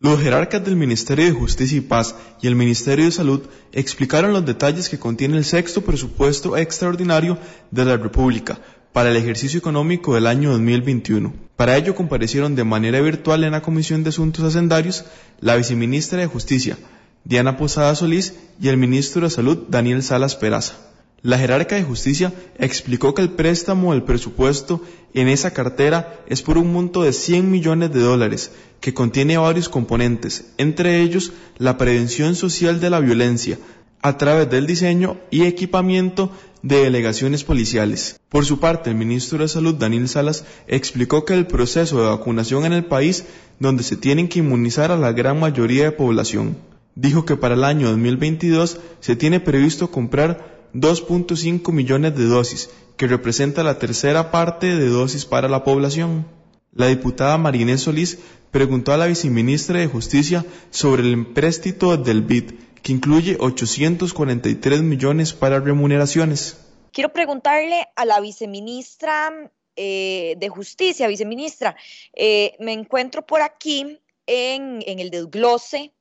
Los jerarcas del Ministerio de Justicia y Paz y el Ministerio de Salud explicaron los detalles que contiene el sexto presupuesto extraordinario de la República para el ejercicio económico del año 2021. Para ello comparecieron de manera virtual en la Comisión de Asuntos Hacendarios la viceministra de Justicia, Diana Posada Solís, y el ministro de Salud, Daniel Salas Peraza. La jerarca de justicia explicó que el préstamo del presupuesto en esa cartera es por un monto de 100 millones de dólares, que contiene varios componentes, entre ellos la prevención social de la violencia, a través del diseño y equipamiento de delegaciones policiales. Por su parte, el ministro de Salud, Daniel Salas, explicó que el proceso de vacunación en el país, donde se tienen que inmunizar a la gran mayoría de población, dijo que para el año 2022 se tiene previsto comprar 2.5 millones de dosis, que representa la tercera parte de dosis para la población. La diputada Marinés Solís preguntó a la viceministra de Justicia sobre el empréstito del BID, que incluye 843 millones para remuneraciones. Quiero preguntarle a la viceministra eh, de Justicia, viceministra, eh, me encuentro por aquí en, el desglose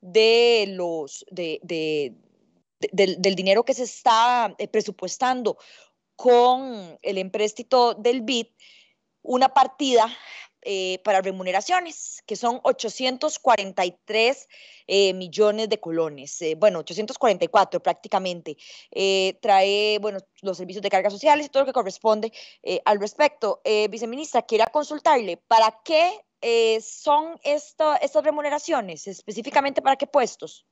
de los de del, dinero que se está eh, presupuestando con el empréstito del BID una partida eh, para remuneraciones, que son 843 eh, millones de colones, bueno, 844 prácticamente. trae, bueno, los servicios de carga sociales y todo lo que corresponde al respecto. viceministra, quería consultarle, ¿para qué son estas remuneraciones? Específicamente, ¿para qué puestos?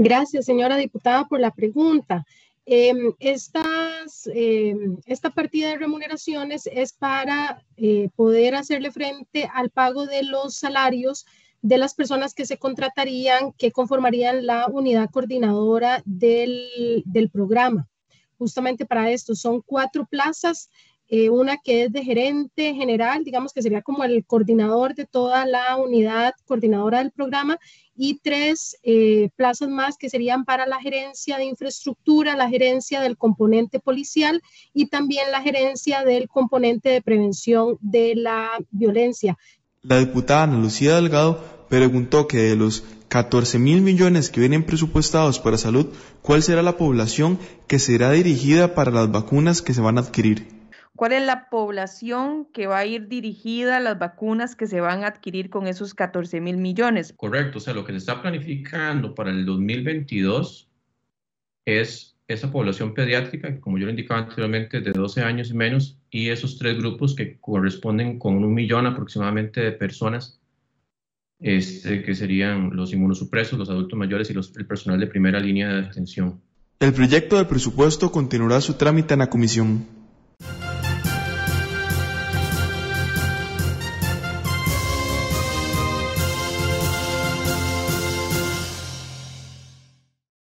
Gracias, señora diputada, por la pregunta. Em, em, esta partida de remuneraciones es para eh, poder hacerle frente al pago de los salarios de las personas que se contratarían, que conformarían la unidad coordinadora del programa. Justamente para esto, son cuatro plazas eh, una que es de gerente general, digamos que sería como el coordinador de toda la unidad coordinadora del programa, y tres eh, plazas más que serían para la gerencia de infraestructura, la gerencia del componente policial y también la gerencia del componente de prevención de la violencia. La diputada Ana Lucía Delgado preguntó que de los 14 mil millones que vienen presupuestados para salud, ¿cuál será la población que será dirigida para las vacunas que se van a adquirir? ¿Cuál es la población que va a ir dirigida a las vacunas que se van a adquirir con esos 14 mil millones? Correcto, o sea, lo que se está planificando para el 2022 es esa población pediátrica, como yo lo indicaba anteriormente, de 12 años y menos, y esos tres grupos que corresponden con un millón aproximadamente de personas, este, que serían los inmunosupresos, los adultos mayores y los, el personal de primera línea de atención. El proyecto de presupuesto continuará su trámite en la comisión.